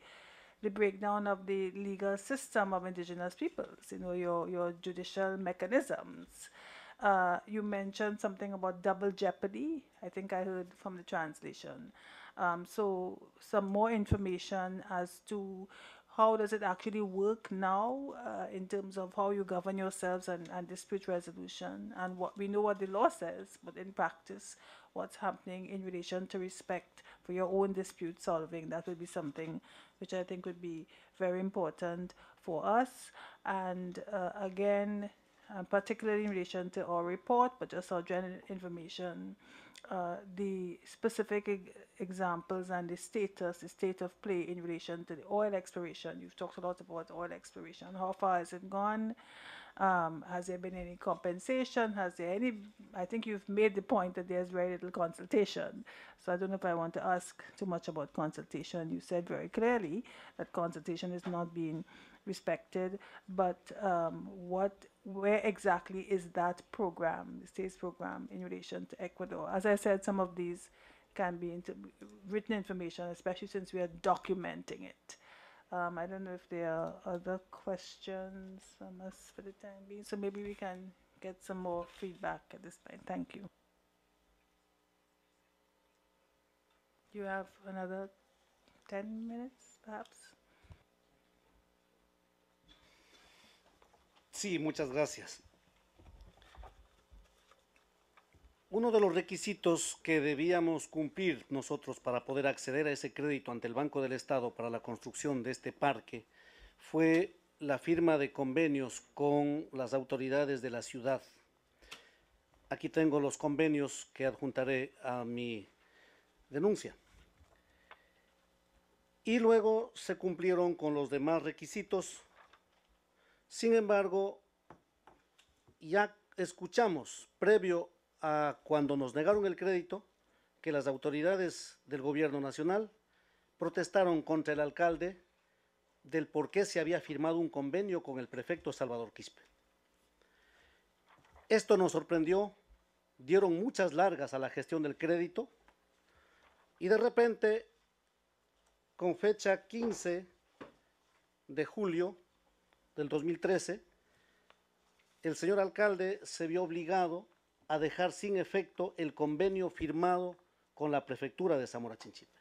the breakdown of the legal system of indigenous peoples, you know, your, your judicial mechanisms. Uh, you mentioned something about double jeopardy. I think I heard from the translation. Um, so some more information as to how does it actually work now uh, in terms of how you govern yourselves and, and dispute resolution and what we know what the law says, but in practice, what's happening in relation to respect for your own dispute solving. That would be something which I think would be very important for us. And uh, again, and uh, particularly in relation to our report, but just our general information, uh, the specific e examples and the status, the state of play in relation to the oil exploration. You've talked a lot about oil exploration. How far has it gone? Um, has there been any compensation? Has there any? I think you've made the point that there's very little consultation. So I don't know if I want to ask too much about consultation. You said very clearly that consultation is not being respected, but um, what where exactly is that program, the state's program, in relation to Ecuador? As I said, some of these can be written information, especially since we are documenting it. Um, I don't know if there are other questions from us for the time being, so maybe we can get some more feedback at this point. Thank you. You have another 10 minutes, perhaps? Sí, muchas gracias. Uno de los requisitos que debíamos cumplir nosotros para poder acceder a ese crédito ante el Banco del Estado para la construcción de este parque fue la firma de convenios con las autoridades de la ciudad. Aquí tengo los convenios que adjuntaré a mi denuncia. Y luego se cumplieron con los demás requisitos sin embargo, ya escuchamos previo a cuando nos negaron el crédito que las autoridades del gobierno nacional protestaron contra el alcalde del por qué se había firmado un convenio con el prefecto Salvador Quispe. Esto nos sorprendió, dieron muchas largas a la gestión del crédito y de repente, con fecha 15 de julio, del 2013, el señor alcalde se vio obligado a dejar sin efecto el convenio firmado con la prefectura de Zamora Chinchipe.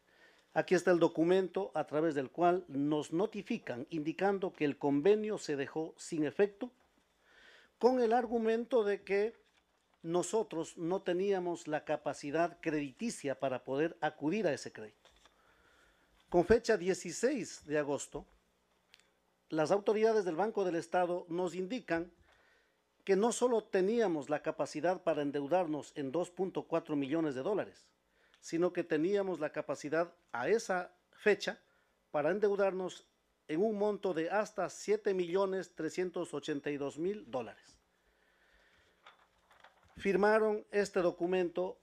Aquí está el documento a través del cual nos notifican indicando que el convenio se dejó sin efecto con el argumento de que nosotros no teníamos la capacidad crediticia para poder acudir a ese crédito. Con fecha 16 de agosto, las autoridades del Banco del Estado nos indican que no solo teníamos la capacidad para endeudarnos en 2.4 millones de dólares, sino que teníamos la capacidad a esa fecha para endeudarnos en un monto de hasta 7.382.000 dólares. Firmaron este documento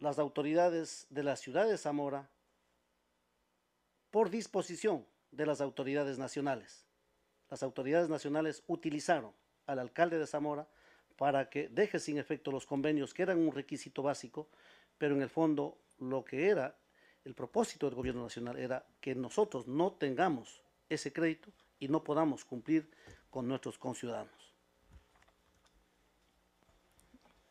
las autoridades de la ciudad de Zamora por disposición de las autoridades nacionales. Las autoridades nacionales utilizaron al alcalde de Zamora para que deje sin efecto los convenios que eran un requisito básico, pero en el fondo lo que era el propósito del gobierno nacional era que nosotros no tengamos ese crédito y no podamos cumplir con nuestros conciudadanos.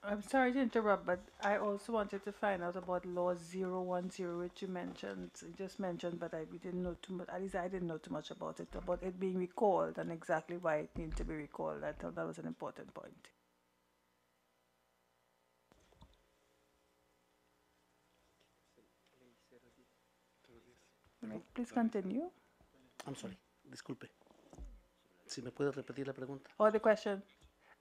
I'm sorry to interrupt, but I also wanted to find out about Law 010, which you mentioned, you just mentioned, but I we didn't know too much. At least I didn't know too much about it, about it being recalled and exactly why it needed to be recalled. I thought that was an important point. please continue. I'm sorry, disculpe. Si me puede repetir la pregunta. Or oh, the question.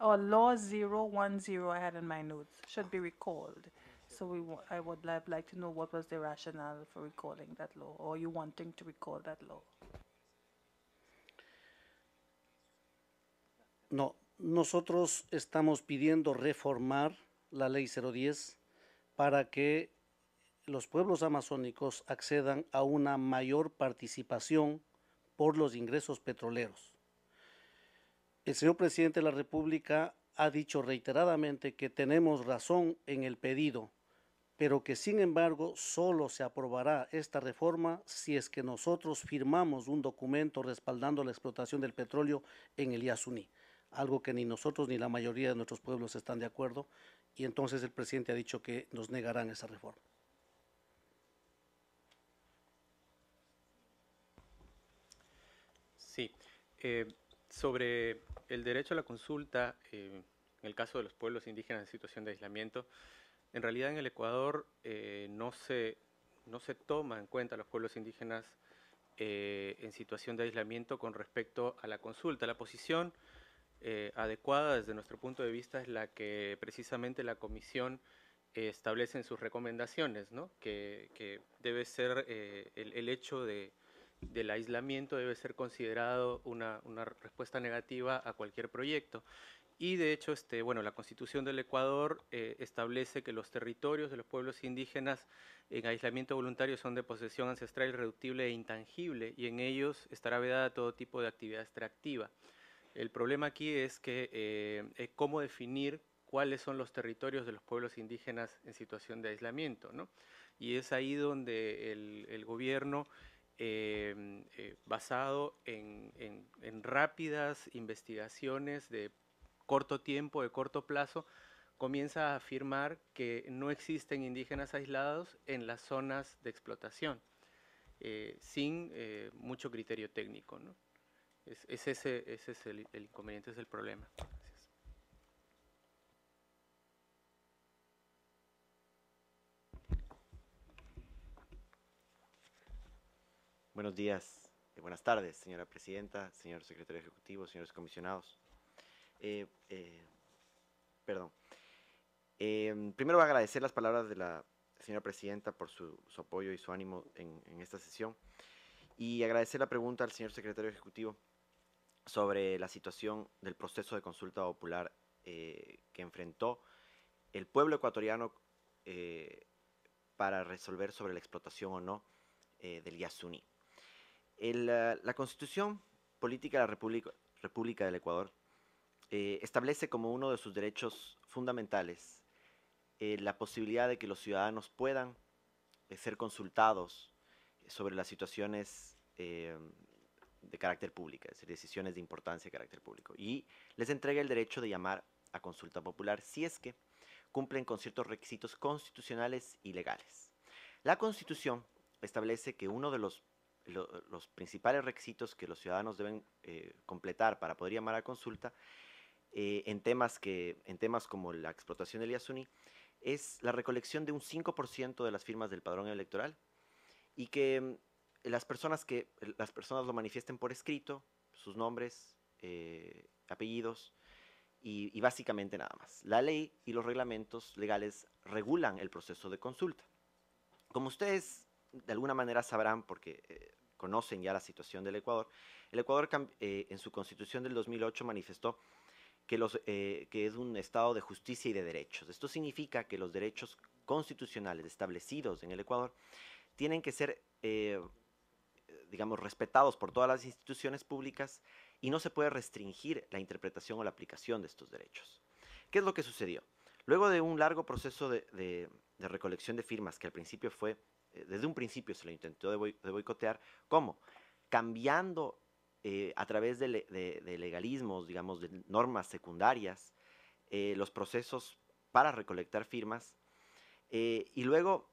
or law 010 I had in my notes should be recalled. So we I would like to know what was the rationale for recalling that law or you wanting to recall that law. No, nosotros estamos pidiendo reformar la ley 010 para que los pueblos amazónicos accedan a una mayor participación por los ingresos petroleros. El señor presidente de la República ha dicho reiteradamente que tenemos razón en el pedido, pero que sin embargo solo se aprobará esta reforma si es que nosotros firmamos un documento respaldando la explotación del petróleo en el Yasuní, algo que ni nosotros ni la mayoría de nuestros pueblos están de acuerdo, y entonces el presidente ha dicho que nos negarán esa reforma. Sí. Eh sobre el derecho a la consulta, eh, en el caso de los pueblos indígenas en situación de aislamiento, en realidad en el Ecuador eh, no, se, no se toma en cuenta a los pueblos indígenas eh, en situación de aislamiento con respecto a la consulta. La posición adecuada desde nuestro punto de vista es la que precisamente la Comisión establece en sus recomendaciones, ¿no? que, debe ser el hecho de del aislamiento debe ser considerado una, respuesta negativa a cualquier proyecto. Y de hecho, este, bueno, la Constitución del Ecuador eh, establece que los territorios de los pueblos indígenas en aislamiento voluntario son de posesión ancestral irreductible e intangible y en ellos estará vedada todo tipo de actividad extractiva. El problema aquí es que eh, eh, cómo definir cuáles son los territorios de los pueblos indígenas en situación de aislamiento, Y es ahí donde el gobierno Em, eh, basado en, rápidas investigaciones de corto tiempo, de corto plazo, comienza a afirmar que no existen indígenas aislados en las zonas de explotación, eh, sin eh, mucho criterio técnico. ese, es el, el inconveniente, es el problema. Buenos días, y eh, buenas tardes, señora presidenta, señor secretario ejecutivo, señores comisionados. Eh, eh, perdón. Em, primero agradecer las palabras de la señora presidenta por su, apoyo y su ánimo en, esta sesión y agradecer la pregunta al señor secretario ejecutivo sobre la situación del proceso de consulta popular eh, que enfrentó el pueblo ecuatoriano eh, para resolver sobre la explotación o no del Yasuni la Constitución Política de la República, del Ecuador eh, establece como uno de sus derechos fundamentales eh, la posibilidad de que los ciudadanos puedan eh, ser consultados sobre las situaciones de carácter público, es decir, decisiones de importancia de carácter público, y les entrega el derecho de llamar a consulta popular si es que cumplen con ciertos requisitos constitucionales y legales. La Constitución establece que uno de los los principales requisitos que los ciudadanos deben eh, completar para poder llamar a consulta eh, en, temas que, en temas como la explotación del IASUNI es la recolección de un 5% de las firmas del padrón electoral y que mm, las personas que las personas lo manifiesten por escrito, sus nombres, eh, apellidos y, y, básicamente nada más. La ley y los reglamentos legales regulan el proceso de consulta. Como ustedes de alguna manera sabrán, porque eh, conocen ya la situación del Ecuador, el Ecuador eh, en su constitución del 2008 manifestó que, los, eh, que es un estado de justicia y de derechos. Esto significa que los derechos constitucionales establecidos en el Ecuador tienen que ser, digamos, respetados por todas las instituciones públicas y no se puede restringir la interpretación o la aplicación de estos derechos. ¿Qué es lo que sucedió? Luego de un largo proceso de recolección de firmas, que al principio fue eh, desde un principio se lo intentó de, boicotear. ¿Cómo? Cambiando eh, a través de, legalismos, digamos, de normas secundarias, eh, los procesos para recolectar firmas y luego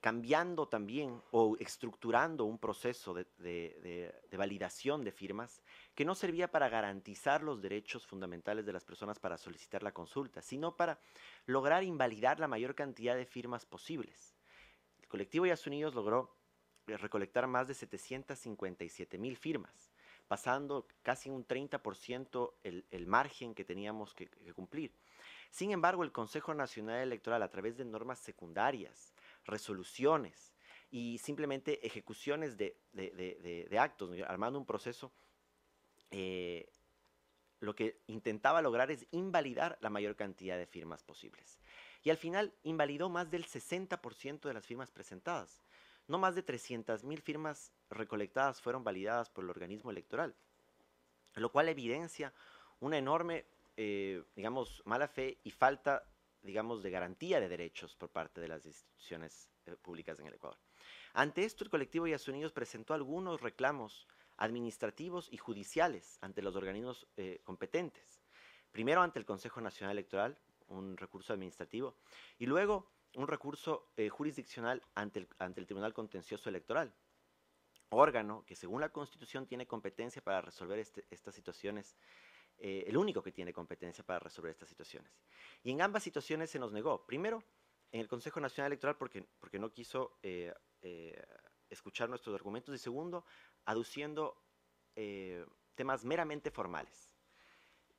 cambiando también o estructurando un proceso de validación de firmas que no servía para garantizar los derechos fundamentales de las personas para solicitar la consulta, sino para lograr invalidar la mayor cantidad de firmas posibles colectivo Ya Unidos logró eh, recolectar más de 757 mil firmas, pasando casi un 30% el, margen que teníamos que, cumplir. Sin embargo, el Consejo Nacional Electoral, a través de normas secundarias, resoluciones y simplemente ejecuciones de, actos, armando un proceso, eh, lo que intentaba lograr es invalidar la mayor cantidad de firmas posibles y al final invalidó más del 60% de las firmas presentadas. No más de 300.000 firmas recolectadas fueron validadas por el organismo electoral, lo cual evidencia una enorme, eh, digamos, mala fe y falta, digamos, de garantía de derechos por parte de las instituciones eh, públicas en el Ecuador. Ante esto, el colectivo Díaz Unidos presentó algunos reclamos administrativos y judiciales ante los organismos eh, competentes. Primero ante el Consejo Nacional Electoral un recurso administrativo, y luego un recurso eh, jurisdiccional ante el, ante el Tribunal Contencioso Electoral, órgano que según la Constitución tiene competencia para resolver este, estas situaciones, eh, el único que tiene competencia para resolver estas situaciones. Y en ambas situaciones se nos negó. Primero, en el Consejo Nacional Electoral porque, porque no quiso eh, escuchar nuestros argumentos y segundo, aduciendo temas meramente formales.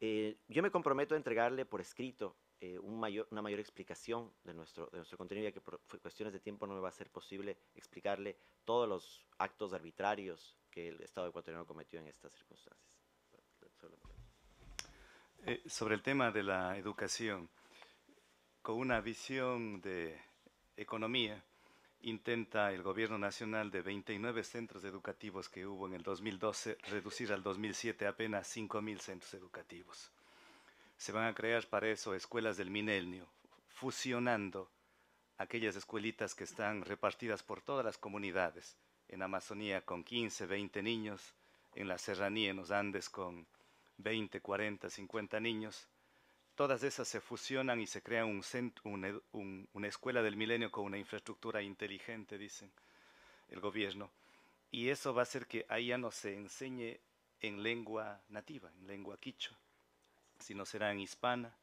yo me comprometo a entregarle por escrito eh, una mayor explicación de nuestro, de nuestro contenido, ya que por cuestiones de tiempo no me va a ser posible explicarle todos los actos arbitrarios que el Estado ecuatoriano cometió en estas circunstancias. Eh, sobre el tema de la educación, con una visión de economía, intenta el gobierno nacional de 29 centros educativos que hubo en el 2012 reducir al 2007 apenas 5.000 centros educativos se van a crear para eso escuelas del milenio, fusionando aquellas escuelitas que están repartidas por todas las comunidades, en Amazonía con 15, 20 niños, en la serranía, en los Andes con 20, 40, 50 niños. Todas esas se fusionan y se crea una escuela del milenio con una infraestructura inteligente, dicen el gobierno. Y eso va a hacer que ahí ya no se enseñe en lengua nativa, en lengua quichua, si sino serán hispana.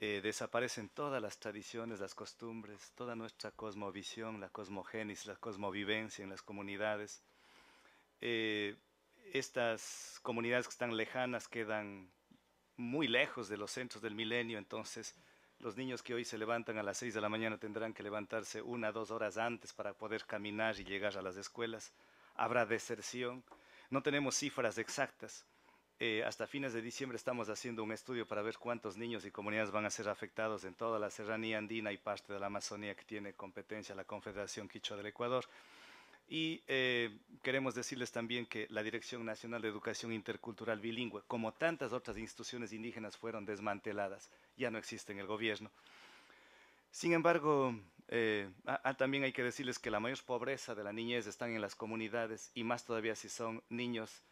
Eh, desaparecen todas las tradiciones, las costumbres, toda nuestra cosmovisión, la cosmogénesis, la cosmovivencia en las comunidades. Eh, estas comunidades que están lejanas quedan muy lejos de los centros del milenio, entonces los niños que hoy se levantan a las 6 de la mañana tendrán que levantarse una, o dos horas antes para poder caminar y llegar a las escuelas. Habrá deserción. No tenemos cifras exactas, eh, hasta fines de diciembre estamos haciendo un estudio para ver cuántos niños y comunidades van a ser afectados en toda la serranía andina y parte de la Amazonía que tiene competencia la Confederación Quichua del Ecuador. Y eh, queremos decirles también que la Dirección Nacional de Educación Intercultural Bilingüe, como tantas otras instituciones indígenas, fueron desmanteladas, ya no existe en el gobierno. Sin embargo, eh, ah, ah, también hay que decirles que la mayor pobreza de la niñez está en las comunidades y más todavía si son niños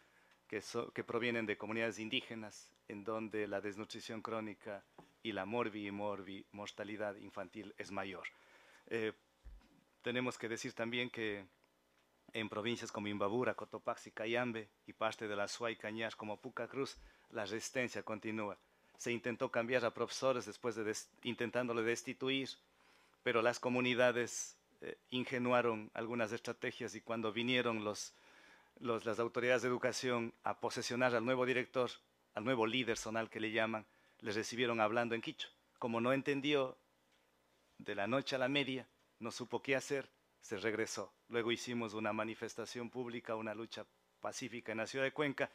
que, provienen de comunidades indígenas, en donde la desnutrición crónica y la morbi morbi mortalidad infantil es mayor. Eh, tenemos que decir también que en provincias como Imbabura, Cotopaxi, Cayambe y parte de la Suay Cañas como Cruz, la resistencia continúa. Se intentó cambiar a profesores después de intentándole destituir, pero las comunidades eh, ingenuaron algunas estrategias y cuando vinieron los las autoridades de educación a posesionar al nuevo director, al nuevo líder zonal que le llaman, les recibieron hablando en quicho. Como no entendió, de la noche a la media, no supo qué hacer, se regresó. Luego hicimos una manifestación pública, una lucha pacífica en la ciudad de Cuenca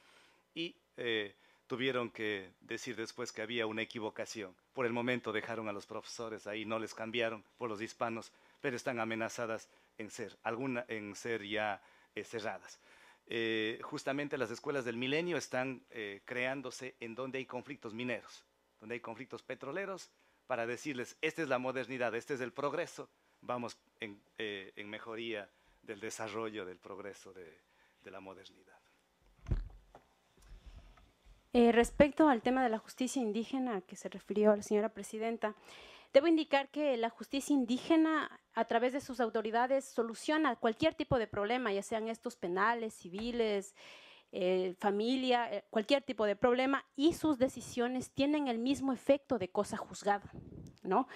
y eh, tuvieron que decir después que había una equivocación. Por el momento dejaron a los profesores ahí, no les cambiaron por los hispanos, pero están amenazadas en ser, alguna, en ser ya eh, cerradas. Eh, justamente las escuelas del milenio están eh, creándose en donde hay conflictos mineros, donde hay conflictos petroleros, para decirles, esta es la modernidad, este es el progreso, vamos en, eh, mejoría del desarrollo, del progreso de, de la modernidad. respecto al tema de la justicia indígena que se refirió la señora presidenta, Debo indicar que la justicia indígena a través de sus autoridades soluciona cualquier tipo de problema, ya sean estos penales, civiles, eh, familia, eh, cualquier tipo de problema, y sus decisiones tienen el mismo efecto de cosa juzgada. ¿no?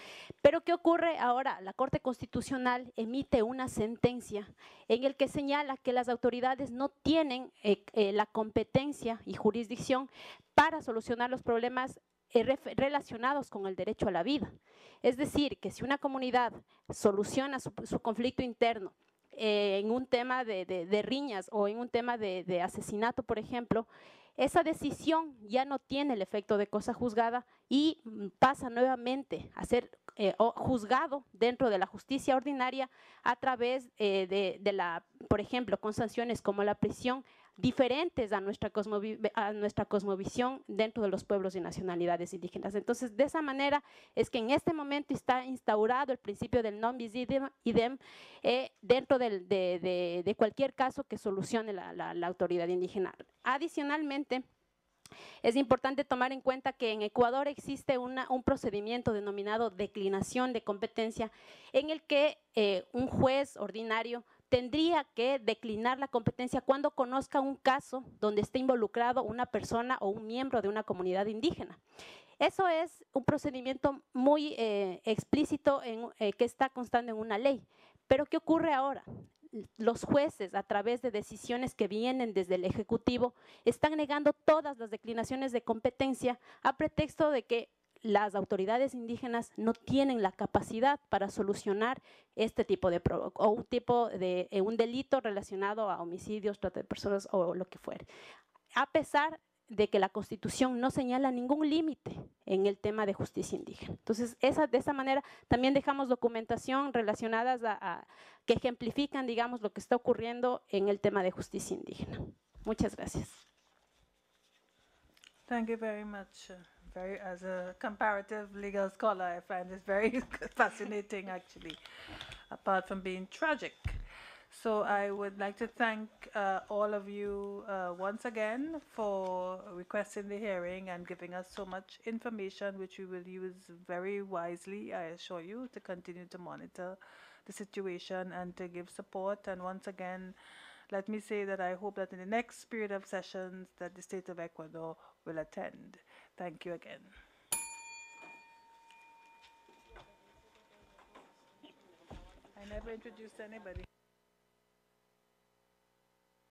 Pero ¿qué ocurre ahora? La Corte Constitucional emite una sentencia en el que señala que las autoridades no tienen eh, la competencia y jurisdicción para solucionar los problemas eh, relacionados con el derecho a la vida. Es decir, que si una comunidad soluciona su, conflicto interno eh, en un tema de, riñas o en un tema de, asesinato, por ejemplo, esa decisión ya no tiene el efecto de cosa juzgada y mm, pasa nuevamente a ser eh, juzgado dentro de la justicia ordinaria a través de, de, la, por ejemplo, con sanciones como la prisión diferentes a nuestra, cosmovisión dentro de los pueblos y nacionalidades indígenas. Entonces, de esa manera es que en este momento está instaurado el principio del non bis idem eh, dentro de, cualquier caso que solucione la, autoridad indígena. Adicionalmente, es importante tomar en cuenta que en Ecuador existe un procedimiento denominado declinación de competencia en el que eh, un juez ordinario tendría que declinar la competencia cuando conozca un caso donde esté involucrado una persona o un miembro de una comunidad indígena. Eso es un procedimiento muy eh, explícito en, eh, que está constando en una ley. Pero ¿qué ocurre ahora? Los jueces, a través de decisiones que vienen desde el Ejecutivo, están negando todas las declinaciones de competencia a pretexto de que las autoridades indígenas no tienen la capacidad para solucionar este tipo de o un tipo de eh, un delito relacionado a homicidios, trata de personas o lo que fuera. A pesar de que la Constitución no señala ningún límite en el tema de justicia indígena. Entonces, esa, de esa manera también dejamos documentación relacionadas a, que ejemplifican, digamos, lo que está ocurriendo en el tema de justicia indígena. Muchas gracias. Uh, very as a comparative legal scholar, I find this very fascinating actually, apart from being tragic. So I would like to thank uh, all of you uh, once again for requesting the hearing and giving us so much information, which we will use very wisely, I assure you, to continue to monitor the situation and to give support. And once again, let me say that I hope that in the next period of sessions that the state of Ecuador will attend. Thank you again. I never introduced anybody.